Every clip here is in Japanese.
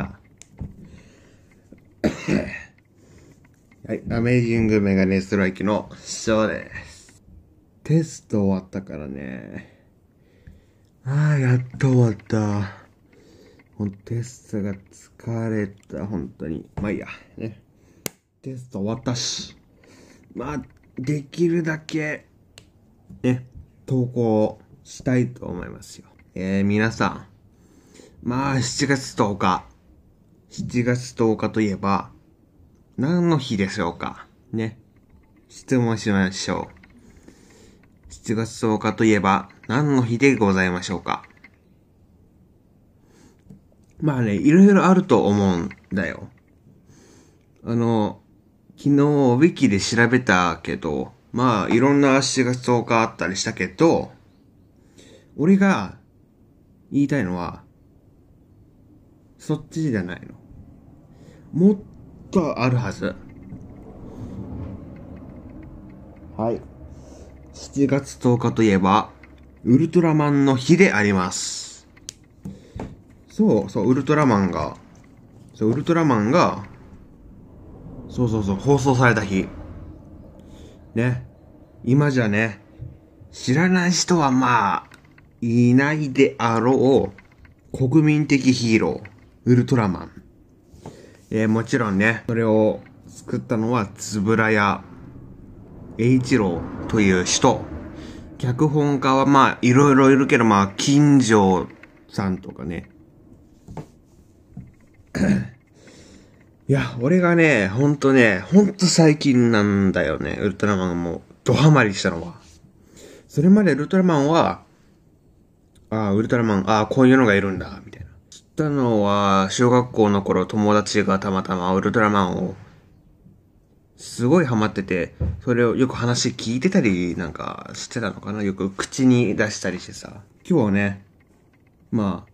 ゃあ。はい、アメージングメガネストライキのョーです。テスト終わったからね。ああ、やっと終わった。もうテストが疲れた、本当に。まあいいや、ね。テスト終わったし。まあ、できるだけ、ね、投稿したいと思いますよ。えー、皆さん。まあ、7月10日。7月10日といえば、何の日でしょうかね。質問しましょう。7月10日といえば、何の日でございましょうかまあね、いろいろあると思うんだよ。あの、昨日、ウィキで調べたけど、まあ、いろんな7月10日あったりしたけど、俺が言いたいのは、そっちじゃないの。もっとあるはずはい7月10日といえばウルトラマンの日でありますそうそうウルトラマンがそうウルトラマンがそうそうそう放送された日ね今じゃね知らない人はまあいないであろう国民的ヒーローウルトラマンえー、もちろんね、それを作ったのは円谷栄一郎という人。脚本家はまあいろいろいるけど、まあ金城さんとかね。いや、俺がね、ほんとね、ほんと最近なんだよね。ウルトラマンがもう、ドハマりしたのは。それまでウルトラマンは、ああ、ウルトラマン、ああ、こういうのがいるんだ、ったのは、小学校の頃友達がたまたまウルトラマンを、すごいハマってて、それをよく話聞いてたりなんかしてたのかなよく口に出したりしてさ。今日はね、まあ、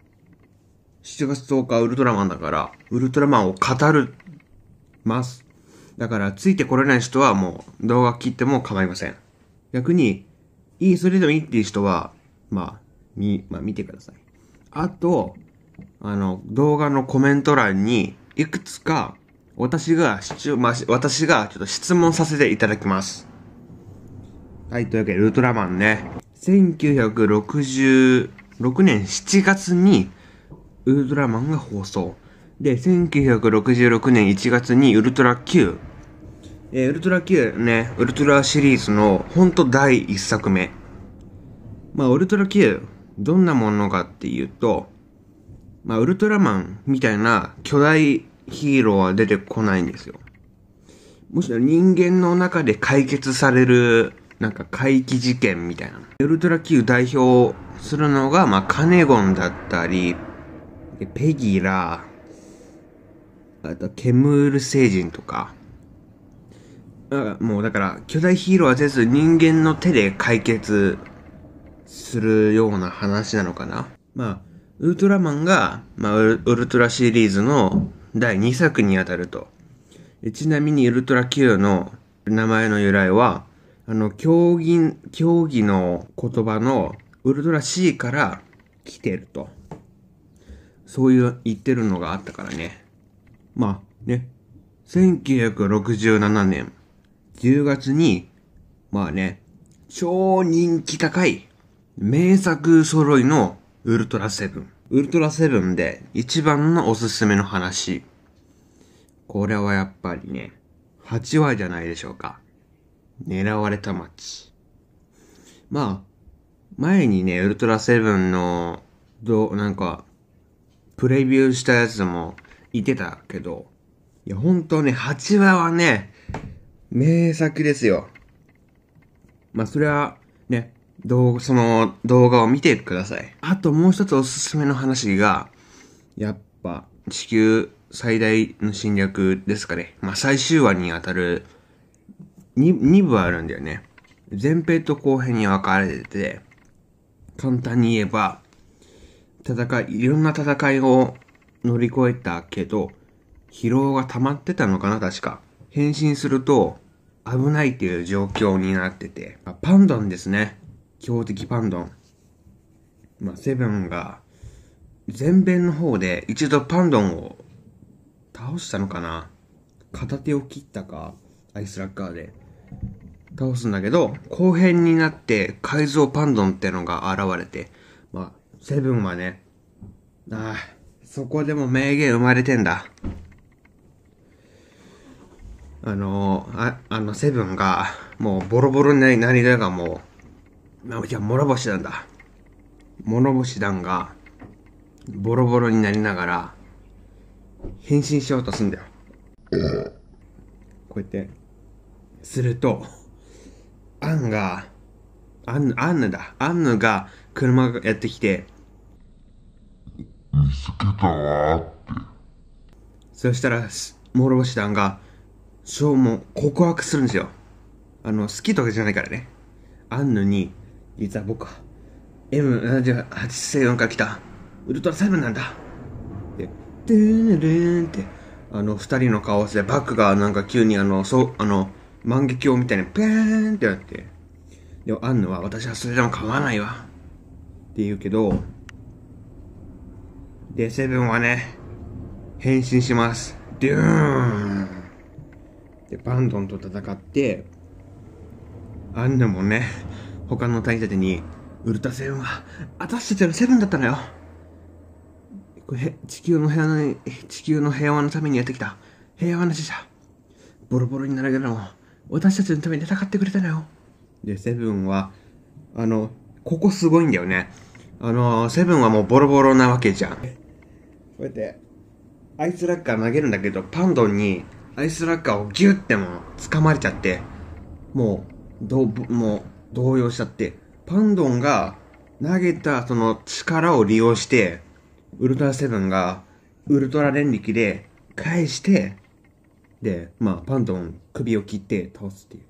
7月10日ウルトラマンだから、ウルトラマンを語る、ます。だから、ついてこれない人はもう動画切っても構いません。逆に、いい、それでもいいっていう人は、まあ、み、まあ見てください。あと、あの、動画のコメント欄に、いくつか、私が、まあ、私がちょっと質問させていただきます。はい、というわけで、ウルトラマンね。1966年7月に、ウルトラマンが放送。で、1966年1月にウルトラ Q。えー、ウルトラ Q ね、ウルトラシリーズのほんと第1作目。まあ、ウルトラ Q、どんなものかっていうと、まあ、ウルトラマンみたいな巨大ヒーローは出てこないんですよ。むしろ人間の中で解決される、なんか怪奇事件みたいな。ウルトラ Q 代表するのが、まあ、カネゴンだったり、ペギラ、あと、ケムール星人とか。もうだから、巨大ヒーローはせず人間の手で解決するような話なのかな。まあ、ウルトラマンが、まあ、ウルトラシリーズの第2作にあたると。ちなみにウルトラ Q の名前の由来は、あの、競技、競技の言葉のウルトラ C から来てると。そういう言ってるのがあったからね。まあね、1967年10月に、まあね、超人気高い名作揃いのウルトラセブン。ウルトラセブンで一番のおすすめの話。これはやっぱりね、8話じゃないでしょうか。狙われた街。まあ、前にね、ウルトラセブンの、どう、なんか、プレビューしたやつも言ってたけど、いや、ほんとね、8話はね、名作ですよ。まあ、それは、ね、動その動画を見てください。あともう一つおすすめの話が、やっぱ地球最大の侵略ですかね。まあ、最終話にあたる 2, 2部あるんだよね。前編と後編に分かれてて、簡単に言えば、戦い、いろんな戦いを乗り越えたけど、疲労が溜まってたのかな、確か。変身すると危ないっていう状況になってて、パンダンですね。強敵パンドン。まあ、セブンが、前編の方で一度パンドンを倒したのかな片手を切ったか、アイスラッカーで。倒すんだけど、後編になって改造パンドンってのが現れて、まあ、セブンはね、ああ、そこでも名言生まれてんだ。あのー、あ、あの、セブンが、もうボロボロになりながらもう、まあ、じゃあ、諸星なんだ。諸星団が、ボロボロになりながら、変身しようとすんだよ。こうやって。すると、アンが、アン、アンヌだ。アンヌが車がやってきて、見つけたわって。そしたら、諸星団が、そうも告白するんですよ。あの、好きとかじゃないからね。アンヌに、実は僕は M78 星4から来たウルトラセブンなんだ。で、でーでーんって、あの、二人の顔合わせでバックがなんか急にあの、そう、あの、万華鏡みたいにペーンってなって。で、もあんのは私はそれでも構わないわ。って言うけど、で、セブンはね、変身します。デューンで、バンドンと戦って、アンヌもね、他の隊員たちに、ウルタセブンは、私たちのセブンだったのよ。これ、地球の平和の、地球の平和のためにやってきた、平和な死者。ボロボロになるけども、私たちのために戦ってくれたのよ。で、セブンは、あの、ここすごいんだよね。あの、セブンはもうボロボロなわけじゃん。こうやって、アイスラッカー投げるんだけど、パンドンにアイスラッカーをギュッても掴まれちゃって、もう、どう、もう、動揺しちゃって、パンドンが投げたその力を利用して、ウルトラセブンがウルトラ連力で返して、で、まあ、パンドン首を切って倒すっていう。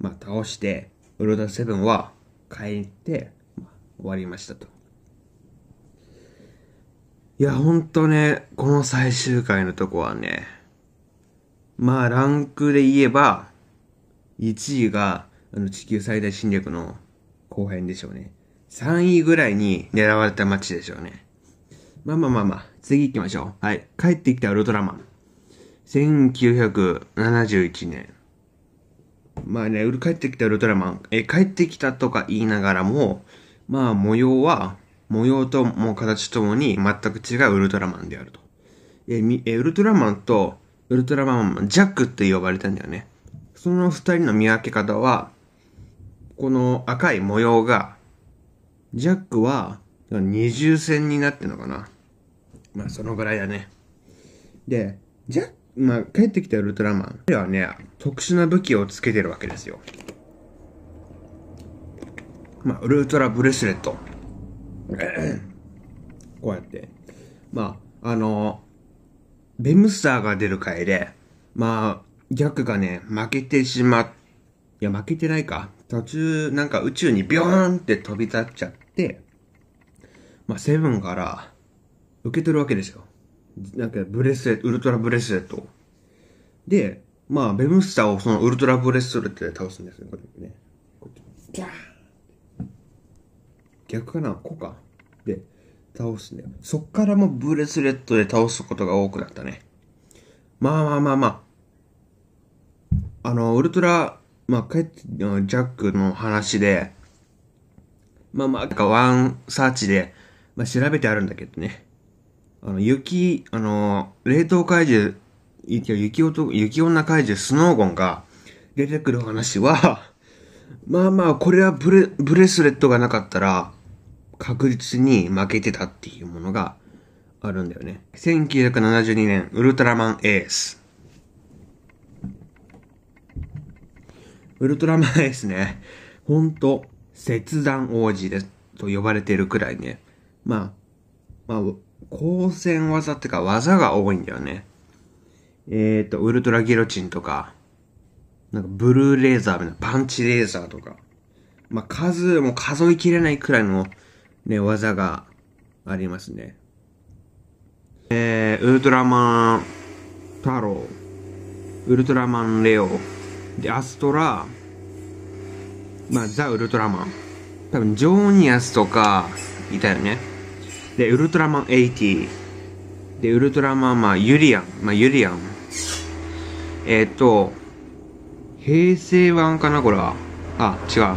まあ、倒して、ウルトラセブンは帰って、まあ、終わりましたと。いや、ほんとね、この最終回のとこはね、まあ、ランクで言えば、1位があの地球最大侵略の後編でしょうね。3位ぐらいに狙われた街でしょうね。まあまあまあまあ、次行きましょう。はい。帰ってきたウルトラマン。1971年。まあね、帰ってきたウルトラマン。え、帰ってきたとか言いながらも、まあ模様は、模様とも形ともに全く違うウルトラマンであると。え、みえウルトラマンと、ウルトラマン、ジャックって呼ばれたんだよね。その二人の見分け方は、この赤い模様が、ジャックは二重線になってるのかな。まあ、そのぐらいだね。で、ジャック、まあ、帰ってきたウルトラマン。ではね、特殊な武器をつけてるわけですよ。まあ、ウルトラブレスレット。こうやって。まあ、あの、ベムスターが出る回で、まあ、ジャックがね、負けてしまいや、負けてないか。途中、なんか宇宙にビョーンって飛び立っちゃって、まあ、セブンから受け取るわけですよ。なんか、ブレスレット、ウルトラブレスレットで、まあ、ベムスターをそのウルトラブレスレットで倒すんですよ、これね。こっち。逆かなこうか。で、倒すね。そっからもブレスレットで倒すことが多くなったね。まあまあまあまあ。あの、ウルトラまあ、帰って、ジャックの話で、まあまあ、なんかワンサーチで、まあ調べてあるんだけどね。あの、雪、あの、冷凍怪獣、雪男、雪女怪獣スノーゴンが出てくる話は まあまあ、これはブレ、ブレスレットがなかったら、確実に負けてたっていうものがあるんだよね。1972年、ウルトラマンエース。ウルトラマンですね。ほんと、切断王子です。と呼ばれているくらいね。まあ、まあ、光線技ってか技が多いんだよね。えっ、ー、と、ウルトラギロチンとか、なんかブルーレーザーみたいな、パンチレーザーとか。まあ、数も数えきれないくらいのね、技がありますね。えー、ウルトラマン太郎、ウルトラマンレオ、で、アストラ、まあ、ザ・ウルトラマン。多分、ジョーニアスとか、いたよね。で、ウルトラマン80。で、ウルトラマン、まあ、ユリアン。まあ、ユリアン。えっ、ー、と、平成版かなこれは。あ、違う。あ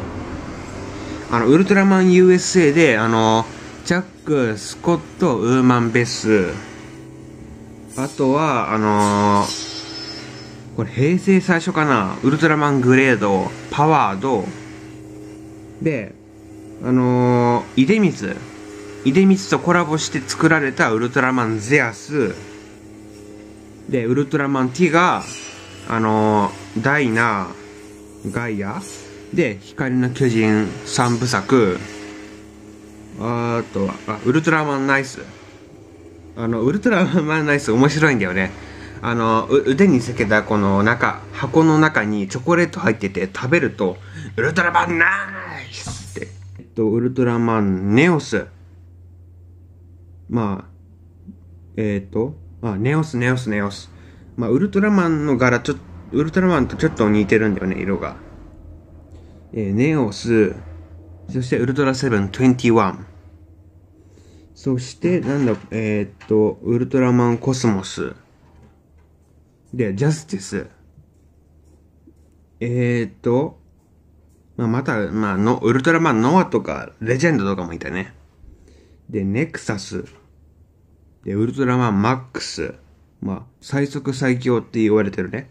の、ウルトラマン USA で、あの、ジャック、スコット、ウーマン・ベス。あとは、あのーこれ平成最初かなウルトラマングレード、パワード、で、あのー、出光。出光とコラボして作られたウルトラマンゼアス、で、ウルトラマンティガ、あのー、ダイナ、ガイア、で、光の巨人3部作、あとは、あ、ウルトラマンナイス。あの、ウルトラマンナイス面白いんだよね。あの腕につけたこの中箱の中にチョコレート入ってて食べると「ウルトラマンナイス!」って、えっと、ウルトラマンネオスまあえっ、ー、とあネオスネオスネオスまあウルトラマンの柄ちょウルトラマンとちょっと似てるんだよね色が、えー、ネオスそしてウルトラセブン21そして、なんだ、えー、っと、ウルトラマンコスモス。で、ジャスティス。えー、っと、まあ、また、まあの、ウルトラマン、ノアとか、レジェンドとかもいたね。で、ネクサス。で、ウルトラマン、マックス。まあ、最速最強って言われてるね。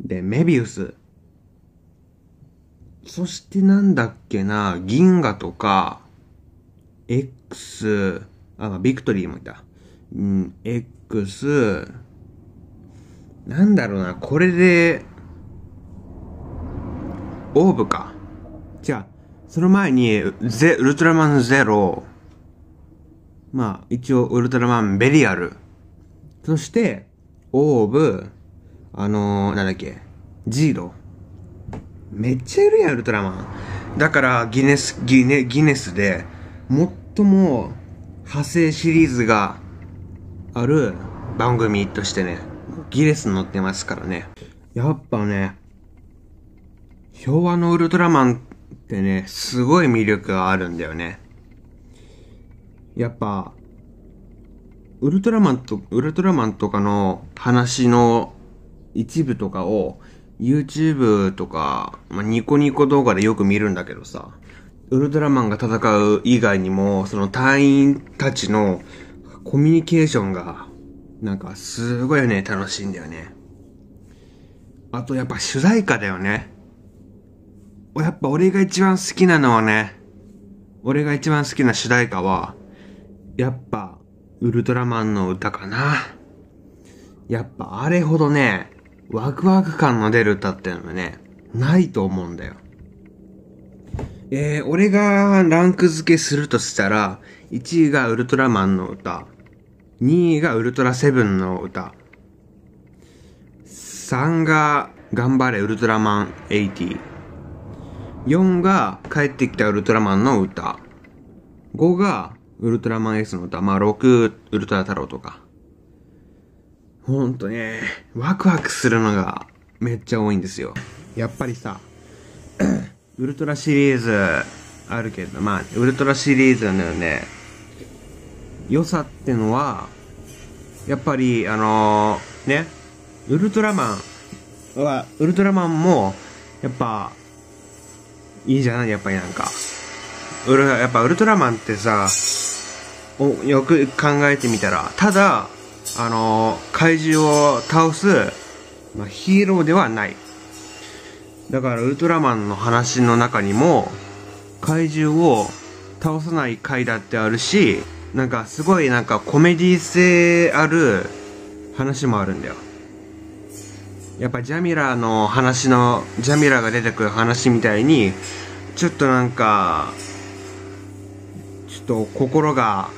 で、メビウス。そしてなんだっけな、銀河とか、X、あ、ビクトリーもいた。うん、X、なんだろうな、これで、オーブか。じゃあ、その前に、ゼ、ウルトラマンゼロ、まあ、一応、ウルトラマンベリアル、そして、オーブ、あのー、なんだっけ、ジード。めっちゃいるやん、ウルトラマン。だから、ギネス、ギネ、ギネスで、最も派生シリーズがある番組としてね、ギネス乗ってますからね。やっぱね、昭和のウルトラマンってね、すごい魅力があるんだよね。やっぱ、ウルトラマンと、ウルトラマンとかの話の一部とかを YouTube とか、まあ、ニコニコ動画でよく見るんだけどさ、ウルトラマンが戦う以外にも、その隊員たちのコミュニケーションがなんかすごいね、楽しいんだよね。あとやっぱ主題歌だよね。やっぱ俺が一番好きなのはね、俺が一番好きな主題歌は、やっぱ、ウルトラマンの歌かな。やっぱあれほどね、ワクワク感の出る歌っていうのはね、ないと思うんだよ。えー、俺がランク付けするとしたら、1位がウルトラマンの歌、2位がウルトラセブンの歌。3が頑張れウルトラマン80。4が帰ってきたウルトラマンの歌。5がウルトラマン S の歌。まあ6ウルトラ太郎とか。ほんとね、ワクワクするのがめっちゃ多いんですよ。やっぱりさ、ウルトラシリーズあるけど、まあ、ウルトラシリーズのね、良さってのは、やっぱり、あのー、ね、ウルトラマンは、ウルトラマンも、やっぱ、いいじゃないやっぱりなんか。ウル、やっぱウルトラマンってさ、およく考えてみたら、ただ、あのー、怪獣を倒す、まあ、ヒーローではない。だからウルトラマンの話の中にも、怪獣を倒さない回だってあるし、なんかすごいなんかコメディ性ある話もあるんだよやっぱジャミラの話のジャミラが出てくる話みたいにちょっとなんかちょっと心が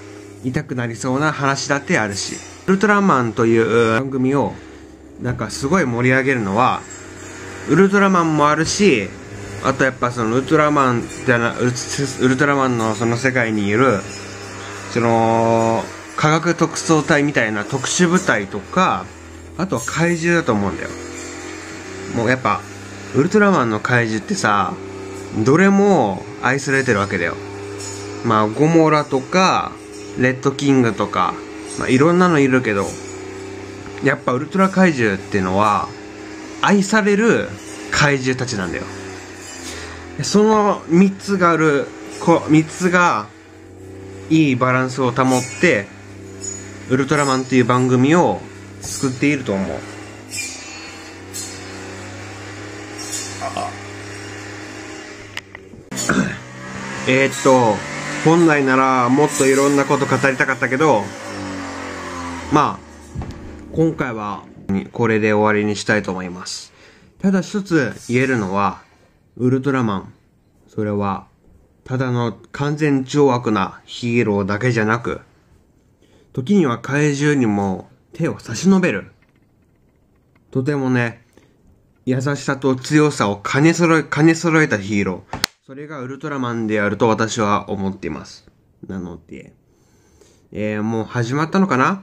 痛くなりそうな話だってあるしウルトラマンという番組をなんかすごい盛り上げるのはウルトラマンもあるしあとやっぱそのウルトラマンじゃなウルトラマンのその世界にいるその科学特捜隊みたいな特殊部隊とかあとは怪獣だと思うんだよもうやっぱウルトラマンの怪獣ってさどれも愛されてるわけだよまあゴモラとかレッドキングとか、まあ、いろんなのいるけどやっぱウルトラ怪獣っていうのは愛される怪獣たちなんだよその3つがあるこ3つがいいバランスを保って「ウルトラマン」という番組を作っていると思うえっと本来ならもっといろんなこと語りたかったけどまあ今回はこれで終わりにしたいと思いますただ一つ言えるのはウルトラマンそれはただの完全超悪なヒーローだけじゃなく、時には怪獣にも手を差し伸べる。とてもね、優しさと強さを兼ね揃え、兼ね揃えたヒーロー。それがウルトラマンであると私は思っています。なので、えー、もう始まったのかな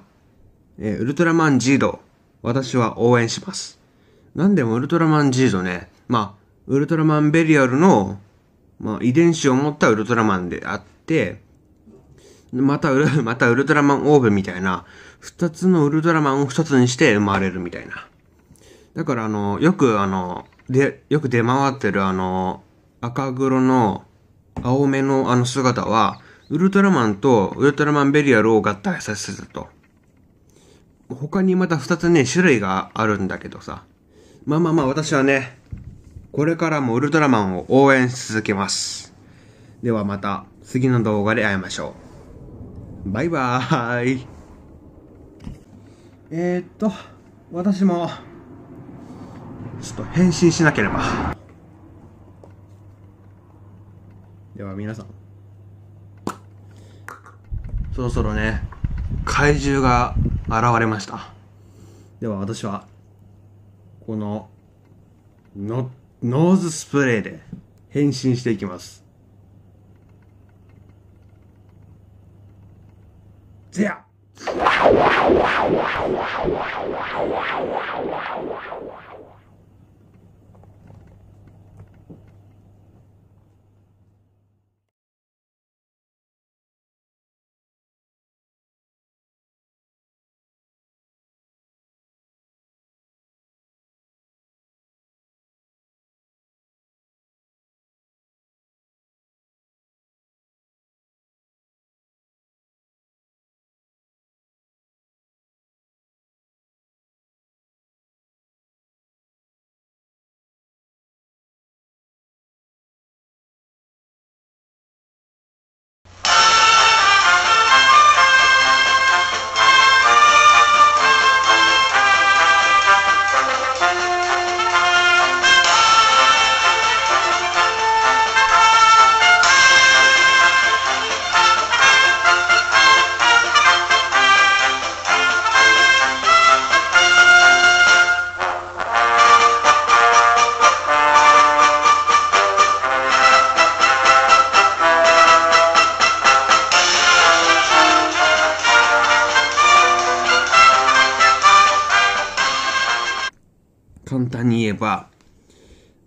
えー、ウルトラマンジード。私は応援します。なんでもウルトラマンジードね、まあ、ウルトラマンベリアルのまあ、遺伝子を持ったウルトラマンであって、またウル、またウルトラマンオーブみたいな、二つのウルトラマンを二つにして生まれるみたいな。だからあの、よくあの、で、よく出回ってるあの、赤黒の青目のあの姿は、ウルトラマンとウルトラマンベリアルを合体させたと。他にまた二つね、種類があるんだけどさ。まあまあまあ、私はね、これからもウルトラマンを応援し続けます。ではまた次の動画で会いましょう。バイバーイ。えー、っと、私も、ちょっと返信しなければ。では皆さん、そろそろね、怪獣が現れました。では私は、この、乗っノーズスプレーで変身していきますゼア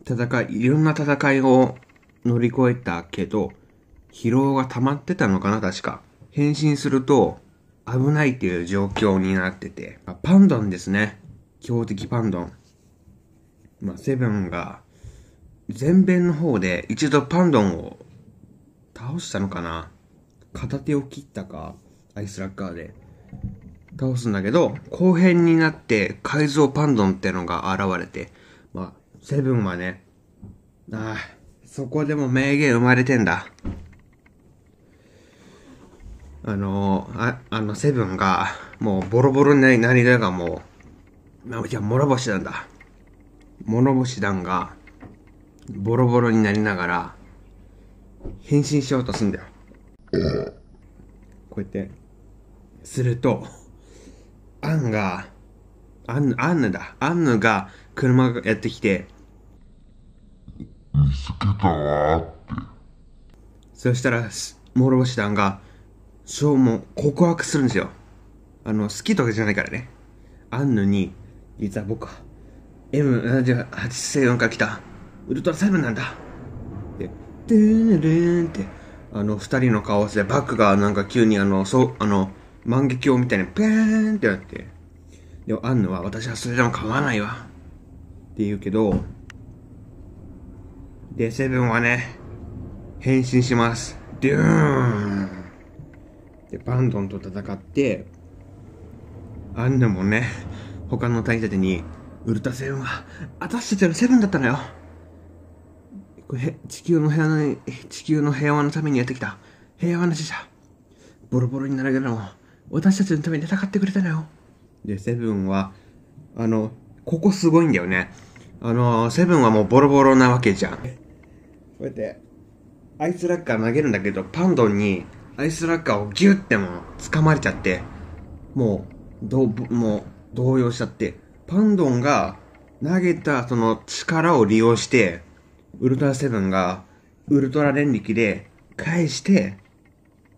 戦い、いろんな戦いを乗り越えたけど、疲労が溜まってたのかな、確か。変身すると、危ないっていう状況になってて。パンドンですね。強敵パンドン。まあ、セブンが、前編の方で一度パンドンを倒したのかな片手を切ったか、アイスラッカーで。倒すんだけど、後編になって改造パンドンってのが現れて、セブンはね、ああ、そこでも名言生まれてんだ。あの、ああの、セブンが、もうボロボロになり、何だがもう、いや、諸星なんだ。諸星団が、ボロボロになりながら、変身しようとすんだよ。こうやって。すると、アンが、アン、アンヌだ。アンヌが車がやってきて、見つけたわってそしたら諸星団が翔も告白するんですよあの好きとかじゃないからねあんのに実は僕は M78 星4から来たウルトラセブンなんだで「トゥールーン」ってあの二人の顔合わせでバックがなんか急にあのそうあの万華鏡みたいにペーンってなってでもアンヌは私はそれでも構わないわって言うけどで、セブンはね、変身します。デューンで、バンドンと戦って、アンナもね、他の隊員たちに、ウルタセブンは、私たちのセブンだったのよこれ地球の平和の、地球の平和のためにやってきた、平和な死者。ボロボロになるけども、私たちのために戦ってくれたのよ。で、セブンは、あの、ここすごいんだよね。あの、セブンはもうボロボロなわけじゃん。こうやってアイスラッカー投げるんだけどパンドンにアイスラッカーをギュッても掴まれちゃってもうどもう動揺しちゃってパンドンが投げたその力を利用してウルトラセブンがウルトラ連力で返して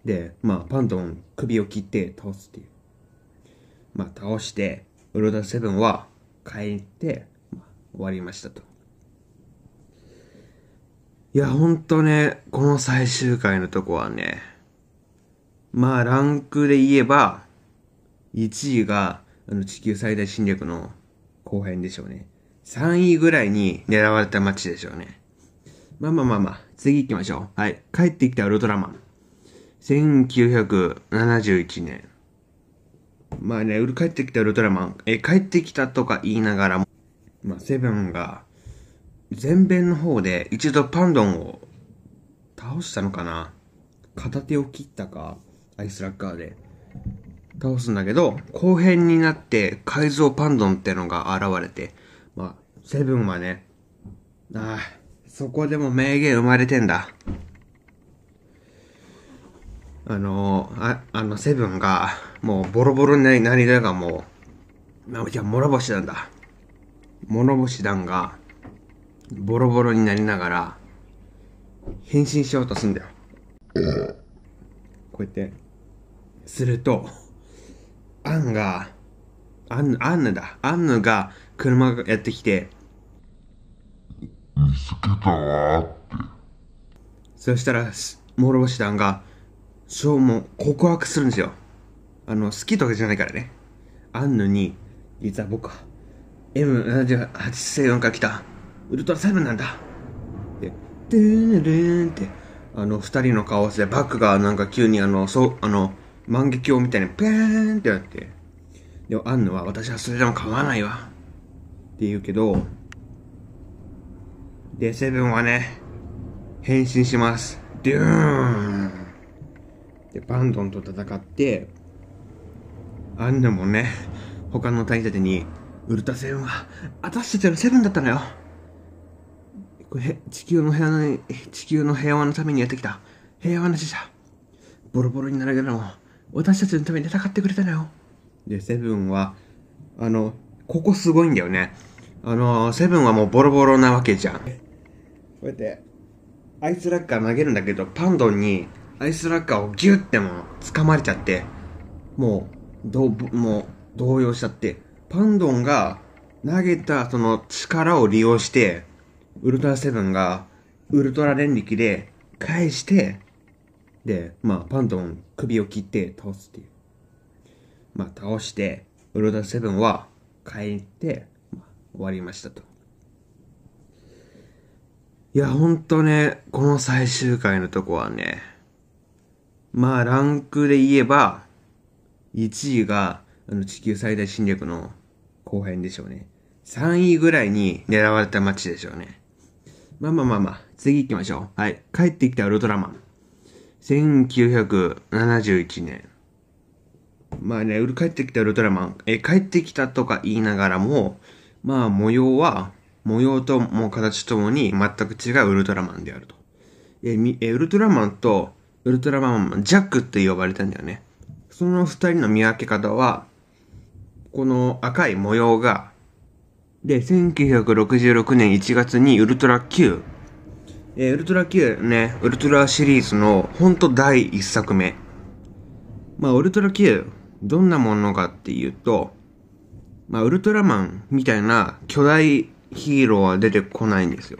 でまあパンドン首を切って倒すっていうまあ倒してウルトラセブンは帰って、まあ、終わりましたといや、ほんとね、この最終回のとこはね、まあ、ランクで言えば、1位が、あの、地球最大侵略の後編でしょうね。3位ぐらいに狙われた街でしょうね。まあまあまあまあ、次行きましょう。はい。帰ってきたウルトラマン。1971年。まあね、帰ってきたウルトラマン。え、帰ってきたとか言いながらも、まあ、セブンが前弁の方で一度パンドンを倒したのかな片手を切ったか、アイスラッカーで。倒すんだけど、後編になって改造パンドンってのが現れて、まあ、セブンはね、ああ、そこでも名言生まれてんだ。あの、あ、あの、セブンが、もうボロボロになり、何ががもう、いや、諸星なんだ。諸星団が、ボロボロになりながら、変身しようとすんだよ。こうやって。すると、アンが、アン、アンヌだ。アンヌが車がやってきて、見つけたわって。そしたら、諸星団が、そうも告白するんですよ。あの、好きとかじゃないからね。アンヌに、実は僕は、M78 星4から来たウルトラセブンなんだで「でーれーん」ってあの2人の顔合わせでバックがなんか急にあのそうあの万華鏡みたいにペーンってなってでもあんのは「私はそれでも構わないわ」って言うけどでセブンはね変身しますデューンでバンドンと戦ってアンヌもね他の隊員たちに「ウルトラセブンは私たちのセブンだったのよ」これ、地球の平和の、地球の平和のためにやってきた、平和な死者。ボロボロになるけども、私たちのために戦ってくれたのよ。で、セブンは、あの、ここすごいんだよね。あの、セブンはもうボロボロなわけじゃん。こうやって、アイスラッカー投げるんだけど、パンドンにアイスラッカーをギュッても掴まれちゃって、もう、どう、もう、動揺しちゃって、パンドンが投げたその力を利用して、ウルトラセブンが、ウルトラ連力で返して、で、まあ、パントン首を切って倒すっていう。まあ、倒して、ウルトラセブンは帰って、まあ、終わりましたと。いや、ほんとね、この最終回のとこはね、まあ、ランクで言えば、1位が、あの、地球最大侵略の後編でしょうね。3位ぐらいに狙われた街でしょうね。まあまあまあまあ、次行きましょう。はい。帰ってきたウルトラマン。1971年。まあね、帰ってきたウルトラマン。え、帰ってきたとか言いながらも、まあ模様は、模様とも形ともに全く違うウルトラマンであると。え、みえウルトラマンと、ウルトラマン、ジャックって呼ばれたんだよね。その二人の見分け方は、この赤い模様がで、1966年1月にウルトラ Q。えー、ウルトラ Q ね、ウルトラシリーズのほんと第一作目。まあ、ウルトラ Q、どんなものかっていうと、まあ、ウルトラマンみたいな巨大ヒーローは出てこないんですよ。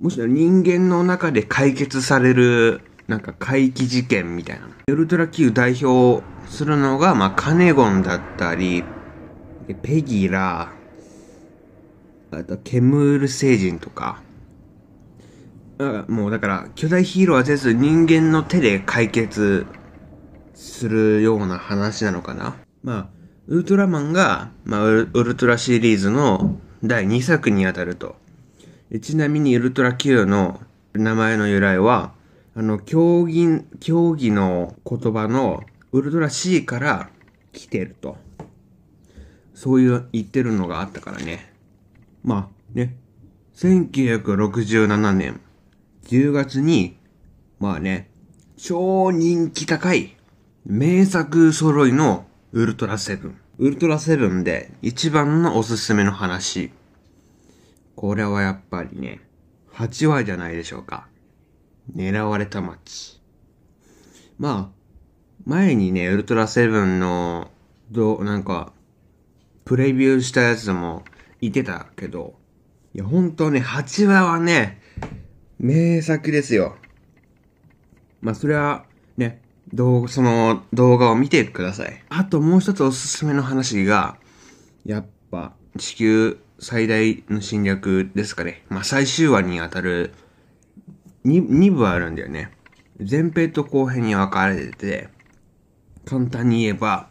むしろ人間の中で解決される、なんか怪奇事件みたいな。ウルトラ Q 代表するのが、まあ、カネゴンだったり、ペギラあと、ケムール星人とか、あもうだから、巨大ヒーローはせず人間の手で解決するような話なのかな。まあ、ウルトラマンが、まあ、ウルトラシリーズの第2作にあたると。ちなみにウルトラ Q の名前の由来は、あの、競技、競技の言葉のウルトラ C から来てると。そういう言ってるのがあったからね。まあね、1967年10月に、まあね、超人気高い名作揃いのウルトラセブン。ウルトラセブンで一番のおすすめの話。これはやっぱりね、8話じゃないでしょうか。狙われた街。まあ、前にね、ウルトラセブンの、どう、なんか、プレビューしたやつも言ってたけど、いや、本当ね、8話はね、名作ですよ。まあ、それは、ね、動その動画を見てください。あともう一つおすすめの話が、やっぱ、地球最大の侵略ですかね。まあ、最終話にあたる2、2部あるんだよね。前編と後編に分かれてて、簡単に言えば、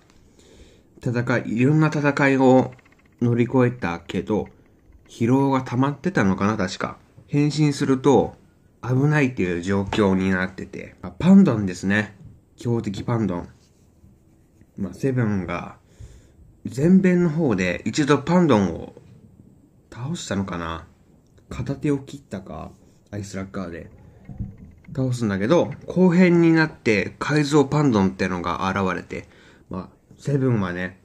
戦い、いろんな戦いを乗り越えたけど、疲労が溜まってたのかな、確か。変身すると、危ないっていう状況になってて。あパンドンですね。強敵パンドン。まあ、セブンが、前編の方で一度パンドンを倒したのかな片手を切ったか、アイスラッカーで。倒すんだけど、後編になって改造パンドンってのが現れて、まあ、セブンはね、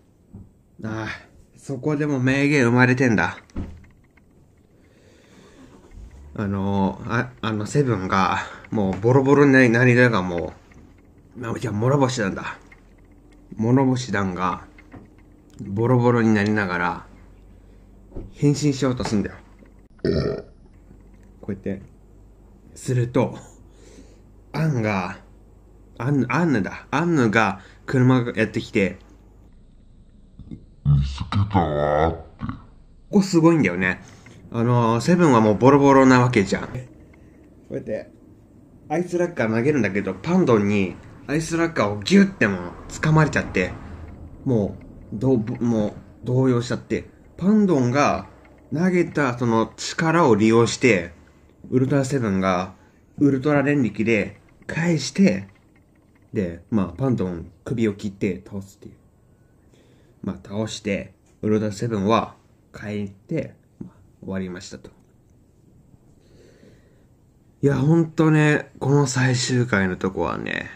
ああ、そこでも名言生まれてんだ。あの、ああの、セブンが、もうボロボロになり、なががもう、じゃあ、諸星なんだ。諸星団が、ボロボロになりながら、変身しようとすんだよ。こうやって。すると、アンが、アン、アンヌだ。アンヌが車がやってきて、見つけたわって。ここすごいんだよね。あのー、セブンはもうボロボロなわけじゃん。こうやって、アイスラッカー投げるんだけど、パンドンにアイスラッカーをギュッても掴まれちゃって、もう、どう、もう、動揺しちゃって、パンドンが投げたその力を利用して、ウルトラセブンがウルトラ連力で返して、で、まあ、パンドン首を切って倒すっていう。まあ、倒して、ウルトラセブンは帰って、まあ、終わりましたと。いや、ほんとね、この最終回のとこはね、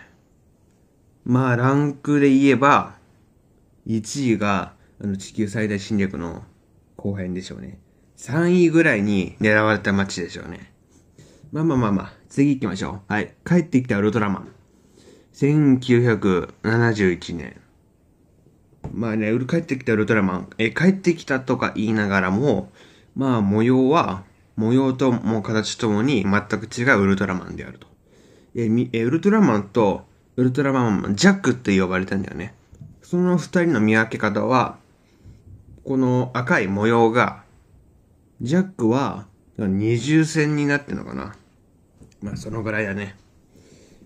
まあ、ランクで言えば、1位が、あの、地球最大侵略の後編でしょうね。3位ぐらいに狙われた街でしょうね。まあまあまあまあ、次行きましょう。はい。帰ってきたウルトラマン。1971年。まあね、る帰ってきたウルトラマン、え帰ってきたとか言いながらも、まあ模様は、模様とも形ともに全く違うウルトラマンであると。えウルトラマンと、ウルトラマン、ジャックって呼ばれたんだよね。その二人の見分け方は、この赤い模様が、ジャックは二重線になってんのかな。まあそのぐらいだね。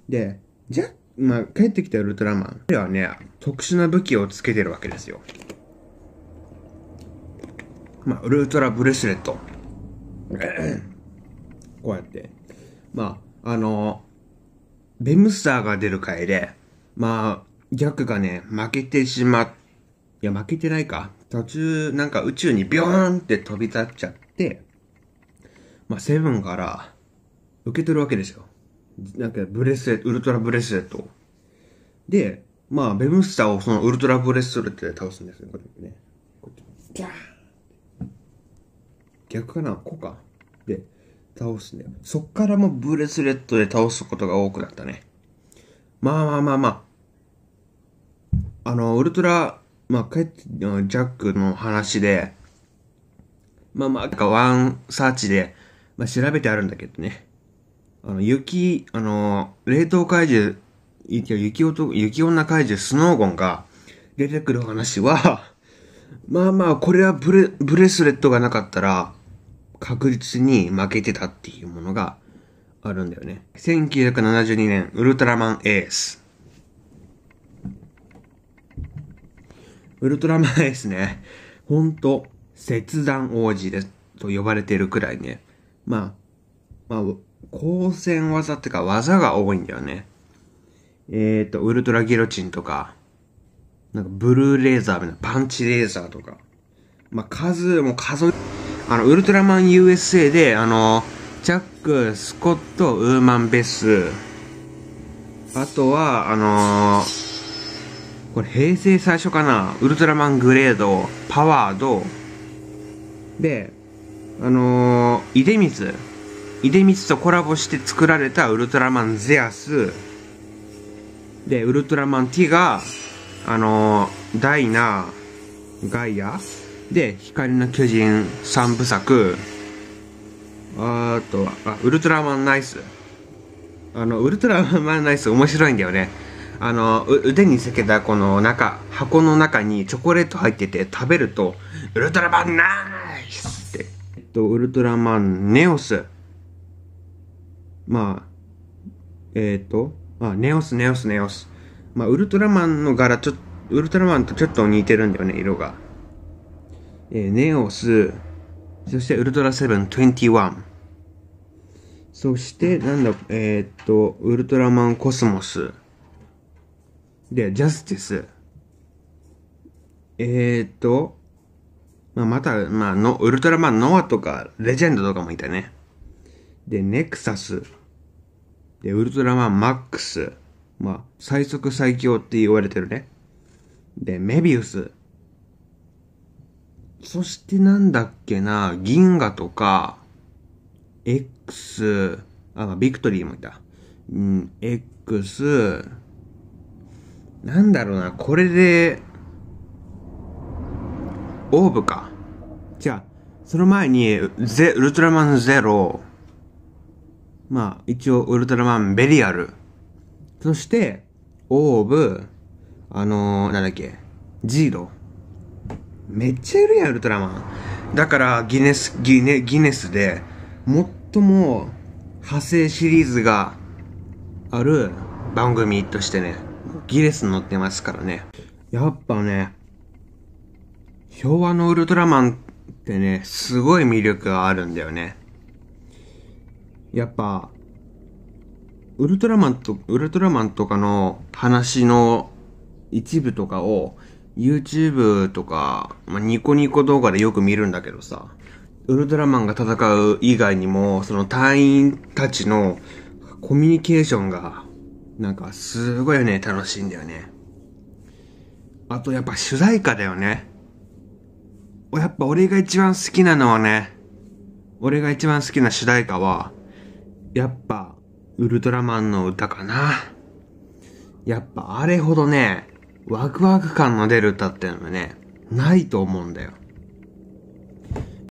で、ジャッまあ、帰ってきたウルトラマン。ではね、特殊な武器をつけてるわけですよ。まあ、ウルトラブレスレット。こうやって。まあ、あの、ベムスターが出る回で、まあ、ギャクがね、負けてしまっ、いや、負けてないか。途中、なんか宇宙にビョーンって飛び立っちゃって、まあ、セブンから受け取るわけですよ。なんかブレスレット、ウルトラブレスレット。で、まあ、ベムスターをそのウルトラブレスレットで倒すんですよ、これね。こっち。ギャー逆かなこうか。で、倒すんだよ。そっからもブレスレットで倒すことが多くなったね。まあまあまあまあ。あの、ウルトラ、まあ、帰って、ジャックの話で、まあまあ、ワンサーチで、まあ調べてあるんだけどね。あの、雪、あの、冷凍怪獣、雪男、雪女怪獣スノーゴンが出てくる話は、まあまあ、これはブレ、ブレスレットがなかったら、確実に負けてたっていうものがあるんだよね。1972年、ウルトラマンエース。ウルトラマンエースね、ほんと、切断王子ですと呼ばれてるくらいね、まあ、まあ、光線技ってか技が多いんだよね。えっ、ー、と、ウルトラギロチンとか、なんかブルーレーザーみたいな、パンチレーザーとか。まあ、数も数、あの、ウルトラマン USA で、あの、ジャック、スコット、ウーマン・ベス、あとは、あのー、これ平成最初かな、ウルトラマングレード、パワード、で、あのー、出水。出光とコラボして作られたウルトラマンゼアスでウルトラマンティガあのダイナガイアで光の巨人3部作あとはあウルトラマンナイスあのウルトラマンナイス面白いんだよねあの腕につけたこの中箱の中にチョコレート入ってて食べるとウルトラマンナイスって、えっと、ウルトラマンネオスまあ、えっ、ー、と、あ、ネオス、ネオス、ネオス。まあ、ウルトラマンの柄、ちょっウルトラマンとちょっと似てるんだよね、色が。えー、ネオス、そしてウルトラセブン、21。そして、なんだ、えー、っと、ウルトラマンコスモス。で、ジャスティス。えー、っと、まあ、また、まあの、ウルトラマンノアとか、レジェンドとかもいたね。で、ネクサス、で、ウルトラマンマックス、まあ、最速最強って言われてるね。で、メビウス。そしてなんだっけな、銀河とか、X、あ、ビクトリーもいた。うん、X、なんだろうな、これで、オーブか。じゃあ、その前に、ゼ、ウルトラマンゼロ、まあ、一応、ウルトラマン、ベリアル。そして、オーブ、あのー、なんだっけ、ジード。めっちゃいるやん、ウルトラマン。だから、ギネス、ギネ、ギネスで、最も派生シリーズがある番組としてね、ギネスに載ってますからね。やっぱね、昭和のウルトラマンってね、すごい魅力があるんだよね。やっぱ、ウルトラマンと、ウルトラマンとかの話の一部とかを YouTube とか、まあ、ニコニコ動画でよく見るんだけどさ、ウルトラマンが戦う以外にも、その隊員たちのコミュニケーションが、なんかすごいね、楽しいんだよね。あとやっぱ主題歌だよね。やっぱ俺が一番好きなのはね、俺が一番好きな主題歌は、やっぱ、ウルトラマンの歌かな。やっぱあれほどね、ワクワク感の出る歌ってのはね、ないと思うんだよ。